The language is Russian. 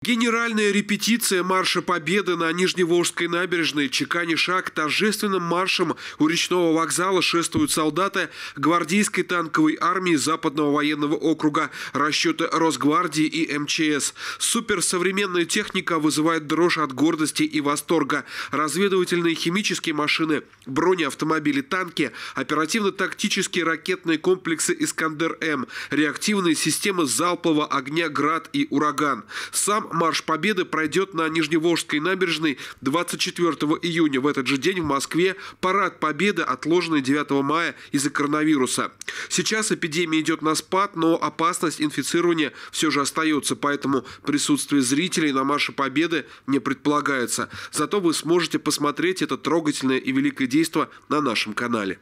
Генеральная репетиция марша Победы на Нижневолжской набережной Чекани шаг торжественным маршем у речного вокзала шествуют солдаты гвардейской танковой армии Западного военного округа, расчета Росгвардии и МЧС. Суперсовременная техника вызывает дрожь от гордости и восторга. Разведывательные химические машины, бронеавтомобили, танки, оперативно-тактические ракетные комплексы «Искандер-М», реактивные системы залпового огня «Град» и «Ураган». Сам Марш Победы пройдет на Нижневолжской набережной 24 июня. В этот же день в Москве парад Победы, отложенный 9 мая из-за коронавируса. Сейчас эпидемия идет на спад, но опасность инфицирования все же остается, поэтому присутствие зрителей на Марше Победы не предполагается. Зато вы сможете посмотреть это трогательное и великое действие на нашем канале.